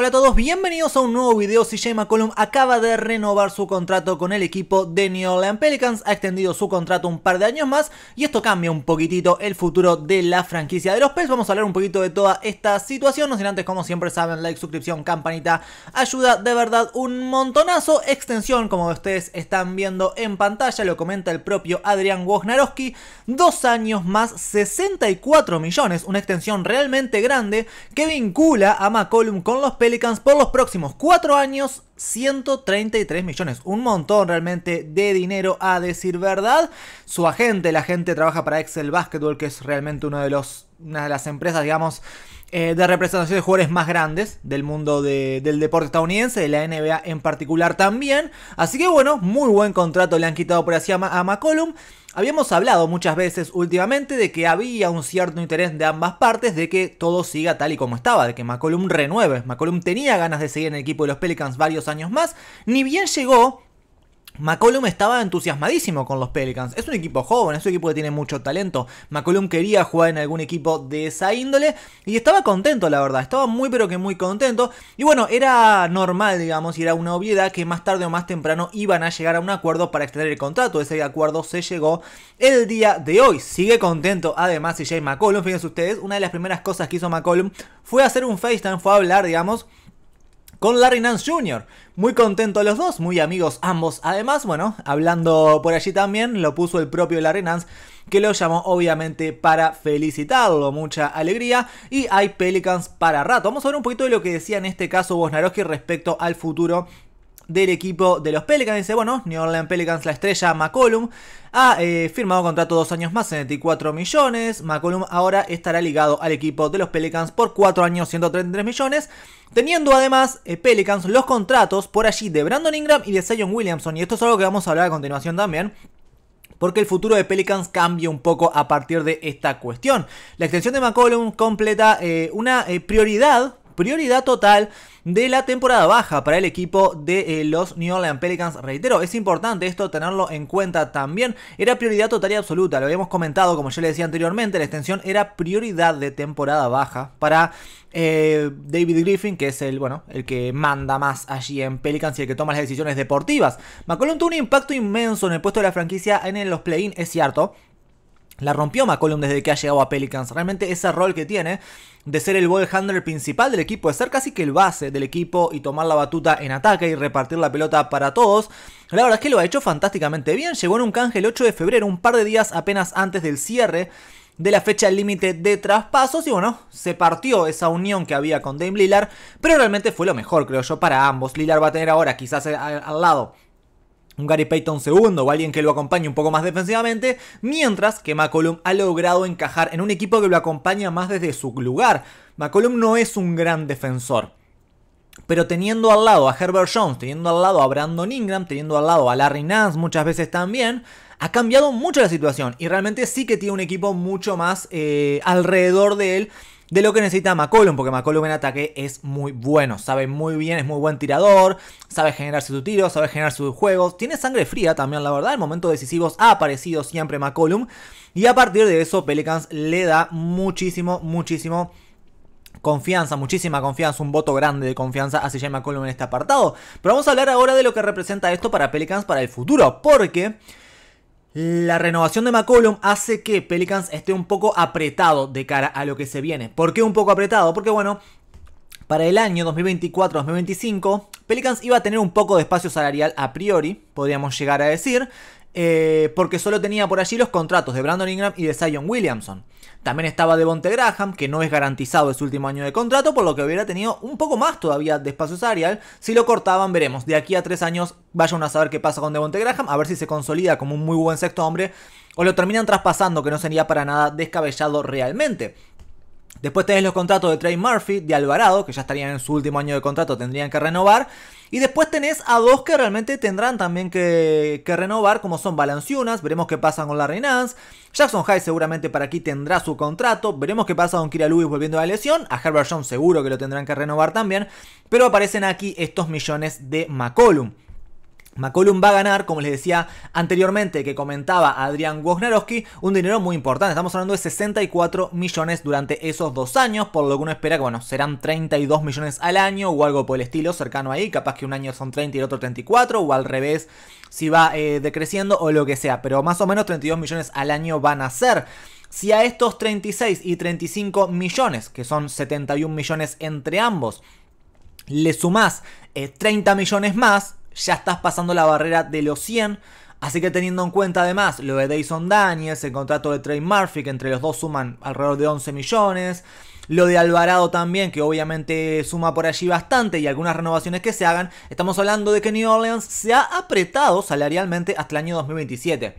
Hola a todos, bienvenidos a un nuevo video. CJ McCollum acaba de renovar su contrato con el equipo de New Orleans Pelicans, ha extendido su contrato un par de años más y esto cambia un poquitito el futuro de la franquicia de los Pels. Vamos a hablar un poquito de toda esta situación, no sin antes como siempre saben, like, suscripción, campanita, ayuda de verdad un montonazo. Extensión, como ustedes están viendo en pantalla, lo comenta el propio Adrián Wojnarowski, dos años más 64 millones, una extensión realmente grande que vincula a McCollum con los Pelicans por los próximos 4 años, 133 millones, un montón realmente de dinero a decir verdad. Su agente, la gente trabaja para Excel Basketball, que es realmente uno de los, una de las empresas, digamos, eh, de representación de jugadores más grandes del mundo del deporte estadounidense, de la NBA en particular también. Así que bueno, muy buen contrato le han quitado por así a McCollum. Habíamos hablado muchas veces últimamente de que había un cierto interés de ambas partes de que todo siga tal y como estaba, de que McCollum renueve. McCollum tenía ganas de seguir en el equipo de los Pelicans varios años más, ni bien llegó McCollum estaba entusiasmadísimo con los Pelicans. Es un equipo joven, es un equipo que tiene mucho talento. McCollum quería jugar en algún equipo de esa índole y estaba contento, la verdad. Estaba muy, pero que muy contento. Y bueno, era normal, digamos, y era una obviedad que más tarde o más temprano iban a llegar a un acuerdo para extender el contrato. Ese acuerdo se llegó el día de hoy. Sigue contento, además, CJ McCollum. Fíjense ustedes, una de las primeras cosas que hizo McCollum fue hacer un FaceTime, fue hablar, digamos con Larry Nance Jr. Muy contentos los dos, muy amigos ambos. Además, bueno, hablando por allí también, lo puso el propio Larry Nance, que lo llamó obviamente para felicitarlo. Mucha alegría y hay Pelicans para rato. Vamos a ver un poquito de lo que decía en este caso Bosnarowski respecto al futuro del equipo de los Pelicans. Dice, bueno, New Orleans Pelicans, la estrella McCollum, ha eh, firmado contrato dos años más, 74 millones. McCollum ahora estará ligado al equipo de los Pelicans por 4 años, 133 millones. Teniendo además eh, Pelicans los contratos por allí de Brandon Ingram y de Zion Williamson. Y esto es algo que vamos a hablar a continuación también porque el futuro de Pelicans cambia un poco a partir de esta cuestión. La extensión de McCollum completa eh, una prioridad prioridad total de la temporada baja para el equipo de eh, los New Orleans Pelicans. Reitero, es importante esto tenerlo en cuenta también. Era prioridad total y absoluta, lo habíamos comentado, como yo le decía anteriormente, la extensión era prioridad de temporada baja para eh, David Griffin, que es el, bueno, el que manda más allí en Pelicans y el que toma las decisiones deportivas. McCollum tuvo un impacto inmenso en el puesto de la franquicia en los play-in, es cierto. La rompió McCollum desde que ha llegado a Pelicans. Realmente ese rol que tiene de ser el ball handler principal del equipo, de ser casi que el base del equipo y tomar la batuta en ataque y repartir la pelota para todos. La verdad es que lo ha hecho fantásticamente bien. Llegó en un canje el 8 de febrero, un par de días apenas antes del cierre de la fecha límite de traspasos. Y bueno, se partió esa unión que había con Dame Lillard. Pero realmente fue lo mejor, creo yo, para ambos. Lillard va a tener ahora quizás eh, al lado un Gary Payton segundo o alguien que lo acompañe un poco más defensivamente, mientras que McCollum ha logrado encajar en un equipo que lo acompaña más desde su lugar. McCollum no es un gran defensor. Pero teniendo al lado a Herbert Jones, teniendo al lado a Brandon Ingram, teniendo al lado a Larry Nance muchas veces también, ha cambiado mucho la situación y realmente sí que tiene un equipo mucho más eh, alrededor de él de lo que necesita McCollum, porque McCollum en ataque es muy bueno, sabe muy bien, es muy buen tirador, sabe generarse su tiro. sabe generar sus juegos, tiene sangre fría también, la verdad, en momentos decisivos ha aparecido siempre McCollum, y a partir de eso Pelicans le da muchísimo, muchísimo confianza, muchísima confianza, un voto grande de confianza a CJ McCollum en este apartado. Pero vamos a hablar ahora de lo que representa esto para Pelicans para el futuro, porque la renovación de McCollum hace que Pelicans esté un poco apretado de cara a lo que se viene. ¿Por qué un poco apretado? Porque bueno, para el año 2024-2025, Pelicans iba a tener un poco de espacio salarial a priori, podríamos llegar a decir, eh, porque solo tenía por allí los contratos de Brandon Ingram y de Zion Williamson. También estaba Devonte Graham, que no es garantizado su último año de contrato, por lo que hubiera tenido un poco más todavía de espacio salarial. Si lo cortaban, veremos. De aquí a tres años, vayan a saber qué pasa con Devonte Graham, a ver si se consolida como un muy buen sexto hombre o lo terminan traspasando, que no sería para nada descabellado realmente. Después tenés los contratos de Trey Murphy, de Alvarado, que ya estarían en su último año de contrato, tendrían que renovar. Y después tenés a dos que realmente tendrán también que, renovar, como son Balanciunas, veremos qué pasa con la Nance. Jackson High seguramente para aquí tendrá su contrato, veremos qué pasa con Kira Lewis volviendo a la lesión, a Herbert Jones seguro que lo tendrán que renovar también, pero aparecen aquí estos millones de McCollum. McCollum va a ganar, como les decía anteriormente que comentaba Adrián Wojnarowski, un dinero muy importante. Estamos hablando de 64 millones durante esos dos años, por lo que uno espera que, bueno, serán 32 millones al año o algo por el estilo, cercano ahí. Capaz que un año son 30 y el otro 34, o al revés, si va eh, decreciendo o lo que sea. Pero más o menos 32 millones al año van a ser. Si a estos 36 y 35 millones, que son 71 millones entre ambos, le sumás 30 eh, millones más, ya estás pasando la barrera de los 100. Así que teniendo en cuenta además lo de Dayson Daniels, el contrato de Trey Murphy, que entre los dos suman alrededor de 11 millones, lo de Alvarado también, que obviamente suma por allí bastante y algunas renovaciones que se hagan, estamos hablando de que New Orleans se ha apretado salarialmente hasta el año 2027.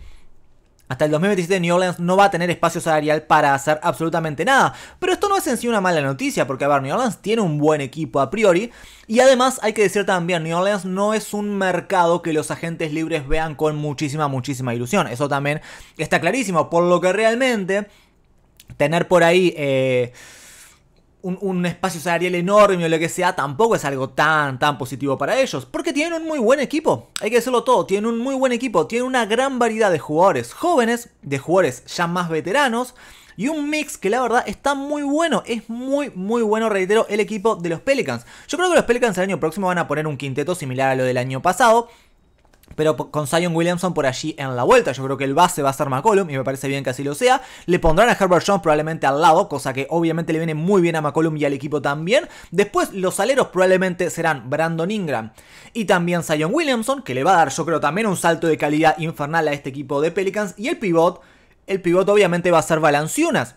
Hasta el 2027 New Orleans no va a tener espacio salarial para hacer absolutamente nada. Pero esto no es en sí una mala noticia, porque a ver, New Orleans tiene un buen equipo a priori. Y además hay que decir también, New Orleans no es un mercado que los agentes libres vean con muchísima, muchísima ilusión. Eso también está clarísimo, por lo que realmente tener por ahí... Eh, un, espacio salarial enorme o lo que sea, tampoco es algo tan, tan positivo para ellos. Porque tienen un muy buen equipo. Hay que decirlo todo, tienen un muy buen equipo. Tienen una gran variedad de jugadores jóvenes, de jugadores ya más veteranos. Y un mix que la verdad está muy bueno. Es muy, muy bueno, reitero, el equipo de los Pelicans. Yo creo que los Pelicans el año próximo van a poner un quinteto similar a lo del año pasado. Pero con Zion Williamson por allí en la vuelta. Yo creo que el base va a ser McCollum y me parece bien que así lo sea. Le pondrán a Herbert Jones probablemente al lado, cosa que obviamente le viene muy bien a McCollum y al equipo también. Después los aleros probablemente serán Brandon Ingram y también Zion Williamson, que le va a dar yo creo también un salto de calidad infernal a este equipo de Pelicans. Y el pivot, el pivot obviamente va a ser Valanciunas.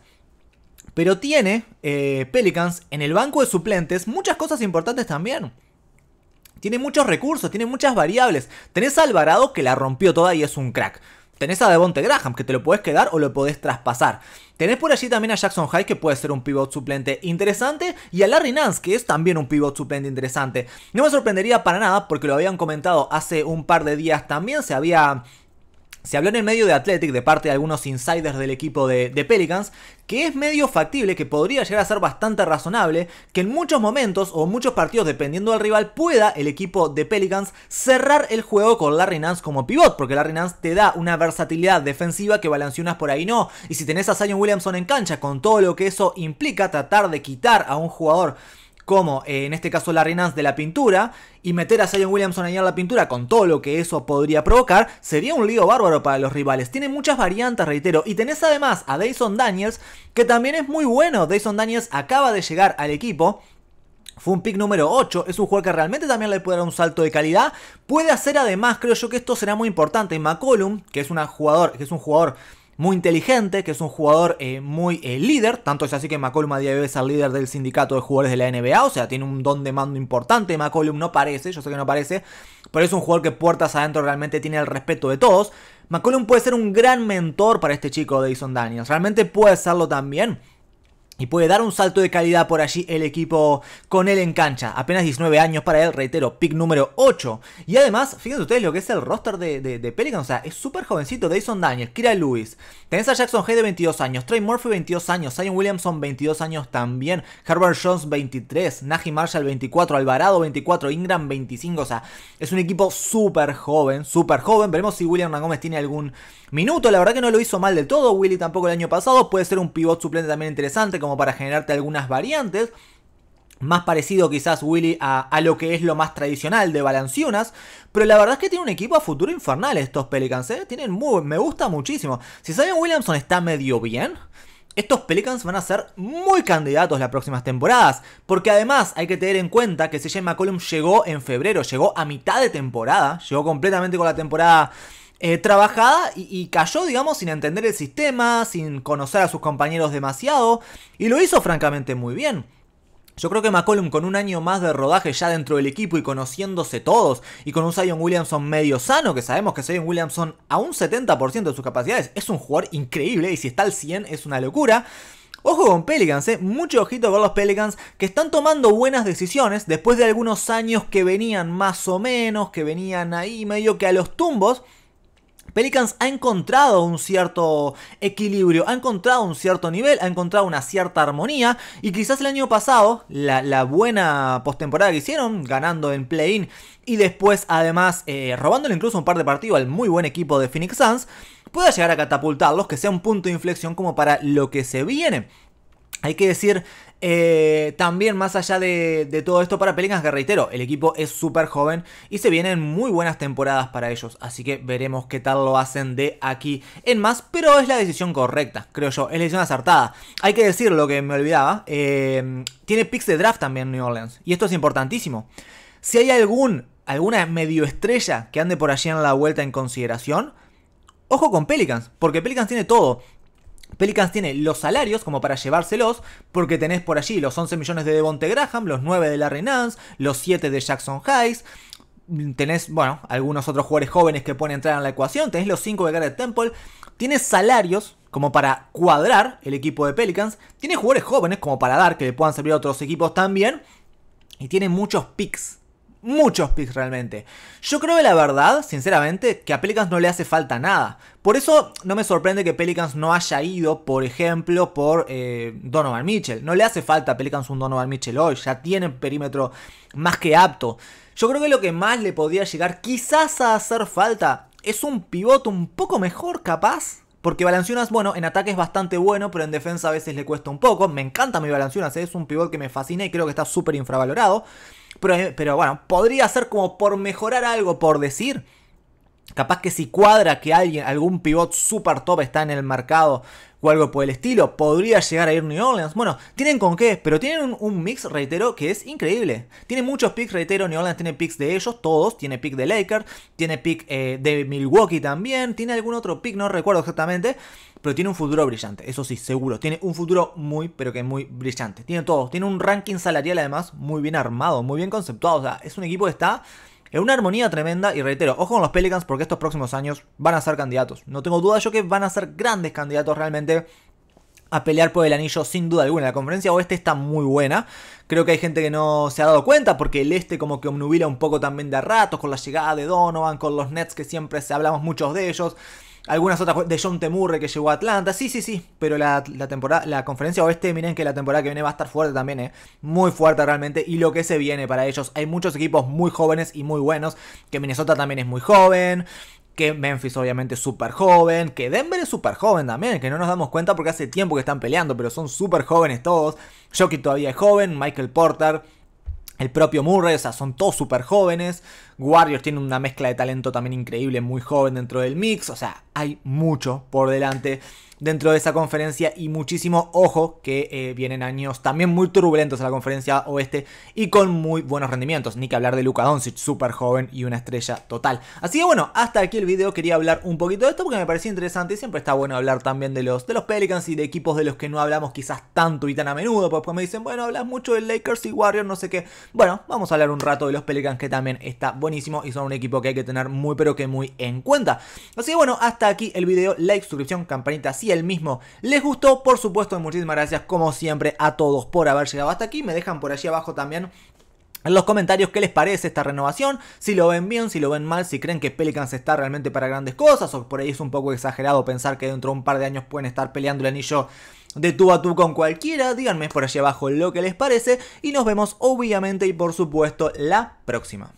Pero tiene eh, Pelicans en el banco de suplentes muchas cosas importantes también. Tiene muchos recursos, tiene muchas variables. Tenés a Alvarado que la rompió toda y es un crack. Tenés a Devonte Graham, que te lo podés quedar o lo podés traspasar. Tenés por allí también a Jackson High, que puede ser un pivot suplente interesante. Y a Larry Nance, que es también un pivot suplente interesante. No me sorprendería para nada, porque lo habían comentado hace un par de días también. Se había se habló en el medio de Athletic de parte de algunos insiders del equipo de, Pelicans que es medio factible, que podría llegar a ser bastante razonable, que en muchos momentos o muchos partidos, dependiendo del rival, pueda el equipo de Pelicans cerrar el juego con Larry Nance como pivot, porque Larry Nance te da una versatilidad defensiva que balanceas por ahí no. Y si tenés a Zion Williamson en cancha, con todo lo que eso implica, tratar de quitar a un jugador como eh, en este caso la Nance de la pintura, y meter a Zion Williamson ahí en la pintura con todo lo que eso podría provocar, sería un lío bárbaro para los rivales. Tiene muchas variantes, reitero, y tenés además a Dayson Daniels, que también es muy bueno. Dayson Daniels acaba de llegar al equipo. Fue un pick número 8, es un jugador que realmente también le puede dar un salto de calidad. Puede hacer además, creo yo que esto será muy importante, McCollum, que es, una jugador, que es un jugador muy inteligente, que es un jugador eh, muy eh, líder, tanto es así que McCollum a día de hoy es el líder del sindicato de jugadores de la NBA, o sea, tiene un don de mando importante, McCollum no parece, yo sé que no parece, pero es un jugador que puertas adentro realmente tiene el respeto de todos. McCollum puede ser un gran mentor para este chico Jason Daniels, realmente puede serlo también. Y puede dar un salto de calidad por allí el equipo con él en cancha. Apenas 19 años para él, reitero, pick número 8. Y además, fíjense ustedes lo que es el roster de, de, O sea, es súper jovencito. Dayson Daniels, Kira Lewis. Tenés Jackson g de 22 años. Trey Murphy, 22 años. Zion Williamson, 22 años también. Herbert Jones, 23. Najee Marshall, 24. Alvarado, 24. Ingram, 25. O sea, es un equipo súper joven, súper joven. Veremos si William Gómez tiene algún minuto. La verdad que no lo hizo mal del todo. Willy tampoco el año pasado. Puede ser un pivot suplente también interesante como para generarte algunas variantes. Más parecido quizás Willy a, lo que es lo más tradicional de Balanciunas. Pero la verdad es que tiene un equipo a futuro infernal estos Pelicans. ¿eh? Tienen me gusta muchísimo. Si Zion Williamson está medio bien, estos Pelicans van a ser muy candidatos las próximas temporadas, porque además hay que tener en cuenta que CJ McCollum llegó en febrero, llegó a mitad de temporada, llegó completamente con la temporada eh, trabajada y, cayó, digamos, sin entender el sistema, sin conocer a sus compañeros demasiado, y lo hizo francamente muy bien. Yo creo que McCollum con un año más de rodaje ya dentro del equipo y conociéndose todos, y con un Zion Williamson medio sano, que sabemos que Zion Williamson a un 70% de sus capacidades es un jugador increíble, y si está al 100 es una locura. Ojo con Pelicans, eh, mucho ojito con los Pelicans que están tomando buenas decisiones después de algunos años que venían más o menos, que venían ahí medio que a los tumbos. Pelicans ha encontrado un cierto equilibrio, ha encontrado un cierto nivel, ha encontrado una cierta armonía y quizás el año pasado la, buena postemporada que hicieron, ganando en play-in y después además eh, robándole incluso un par de partidos al muy buen equipo de Phoenix Suns, pueda llegar a catapultarlos, que sea un punto de inflexión como para lo que se viene. Hay que decir eh, también más allá de, todo esto para Pelicans, que reitero, el equipo es súper joven y se vienen muy buenas temporadas para ellos, así que veremos qué tal lo hacen de aquí en más, pero es la decisión correcta, creo yo, es la decisión acertada. Hay que decir lo que me olvidaba, eh, tiene picks de draft también New Orleans, y esto es importantísimo. Si hay algún, alguna medio estrella que ande por allí en la vuelta en consideración, ojo con Pelicans, porque Pelicans tiene todo. Pelicans tiene los salarios como para llevárselos, porque tenés por allí los 11 millones de Devonte Graham, los 9 de Larry Nance, los 7 de Jackson Hayes, tenés, bueno, algunos otros jugadores jóvenes que pueden entrar en la ecuación, tenés los 5 de Garrett Temple, tienes salarios como para cuadrar el equipo de Pelicans, tiene jugadores jóvenes como para dar que le puedan servir a otros equipos también, y tiene muchos picks muchos picks realmente. Yo creo que la verdad, sinceramente, que a Pelicans no le hace falta nada. Por eso no me sorprende que Pelicans no haya ido, por ejemplo, por eh, Donovan Mitchell. No le hace falta a Pelicans un Donovan Mitchell hoy, ya tiene perímetro más que apto. Yo creo que lo que más le podría llegar quizás a hacer falta es un pivote un poco mejor capaz. Porque Balanciunas, bueno, en ataque es bastante bueno, pero en defensa a veces le cuesta un poco. Me encanta mi Balanciunas, eh, es un pivot que me fascina y creo que está súper infravalorado. Pero, bueno, podría ser como por mejorar algo, por decir. Capaz que si cuadra que alguien, algún pivot super top está en el mercado o algo por el estilo, podría llegar a ir New Orleans. Bueno, tienen con qué, pero tienen un, mix, reitero, que es increíble. Tiene muchos picks, reitero, New Orleans tiene picks de ellos, todos, tiene pick de Lakers, tiene pick eh, de Milwaukee también, tiene algún otro pick, no recuerdo exactamente. Pero tiene un futuro brillante, eso sí, seguro. Tiene un futuro muy, pero que muy brillante. Tiene todo. Tiene un ranking salarial además muy bien armado, muy bien conceptuado. O sea, es un equipo que está en una armonía tremenda. Y reitero, ojo con los Pelicans porque estos próximos años van a ser candidatos. No tengo duda yo que van a ser grandes candidatos realmente a pelear por el anillo sin duda alguna. La conferencia oeste está muy buena. Creo que hay gente que no se ha dado cuenta porque el este como que omnubila un poco también de ratos con la llegada de Donovan, con los Nets que siempre hablamos muchos de ellos. Algunas otras de John Temurre que llegó a Atlanta. Sí, sí, sí. Pero la, temporada, la conferencia oeste, miren que la temporada que viene va a estar fuerte también, ¿eh? Muy fuerte realmente. Y lo que se viene para ellos. Hay muchos equipos muy jóvenes y muy buenos. Que Minnesota también es muy joven. Que Memphis obviamente es súper joven. Que Denver es súper joven también. Que no nos damos cuenta porque hace tiempo que están peleando. Pero son súper jóvenes todos. Jockey todavía es joven. Michael Porter. El propio Murray. O sea, son todos súper jóvenes. Warriors tiene una mezcla de talento también increíble, muy joven dentro del mix. O sea, hay mucho por delante dentro de esa conferencia y muchísimo ojo que eh, vienen años también muy turbulentos a la conferencia oeste y con muy buenos rendimientos. Ni que hablar de Luka Doncic, súper joven y una estrella total. Así que bueno, hasta aquí el video quería hablar un poquito de esto porque me parecía interesante y siempre está bueno hablar también de los, de los Pelicans y de equipos de los que no hablamos quizás tanto y tan a menudo. Porque después me dicen, bueno, hablas mucho de Lakers y Warriors, no sé qué. Bueno, vamos a hablar un rato de los Pelicans que también está buenísimo y son un equipo que hay que tener muy pero que muy en cuenta. Así que bueno, hasta aquí el video, like, suscripción, campanita si el mismo les gustó. Por supuesto, muchísimas gracias como siempre a todos por haber llegado hasta aquí. Me dejan por allí abajo también en los comentarios qué les parece esta renovación, si lo ven bien, si lo ven mal, si creen que Pelicans está realmente para grandes cosas, o por ahí es un poco exagerado pensar que dentro de un par de años pueden estar peleando el anillo de tú a tú con cualquiera, díganme por allí abajo lo que les parece y nos vemos obviamente y por supuesto la próxima.